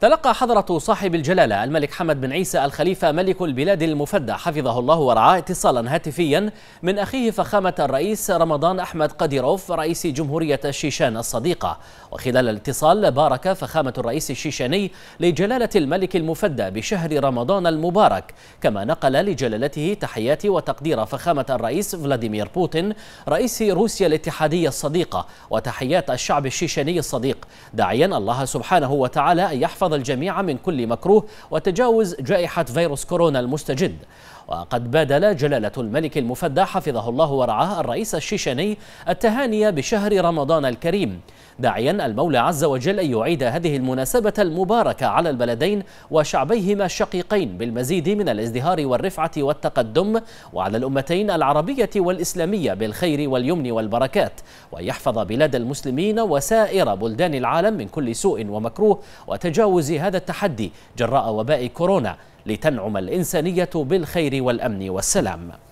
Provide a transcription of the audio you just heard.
تلقى حضرة صاحب الجلالة الملك حمد بن عيسى الخليفة ملك البلاد المفدى حفظه الله ورعاه اتصالا هاتفيا من أخيه فخامة الرئيس رمضان أحمد قديروف رئيس جمهورية الشيشان الصديقة وخلال الاتصال بارك فخامة الرئيس الشيشاني لجلالة الملك المفدى بشهر رمضان المبارك كما نقل لجلالته تحيات وتقدير فخامة الرئيس فلاديمير بوتين رئيس روسيا الاتحادية الصديقة وتحيات الشعب الشيشاني الصديق داعيا الله سبحانه وتعالى أن يحفظ الجميع من كل مكروه وتجاوز جائحة فيروس كورونا المستجد وقد بادل جلالة الملك المفدى حفظه الله ورعاه الرئيس الشيشاني التهاني بشهر رمضان الكريم داعيا المولى عز وجل أن يعيد هذه المناسبة المباركة على البلدين وشعبيهما الشقيقين بالمزيد من الازدهار والرفعة والتقدم وعلى الأمتين العربية والإسلامية بالخير واليمن والبركات ويحفظ بلاد المسلمين وسائر بلدان العالم من كل سوء ومكروه وتجاوز هذا التحدي جراء وباء كورونا لتنعم الإنسانية بالخير والأمن والسلام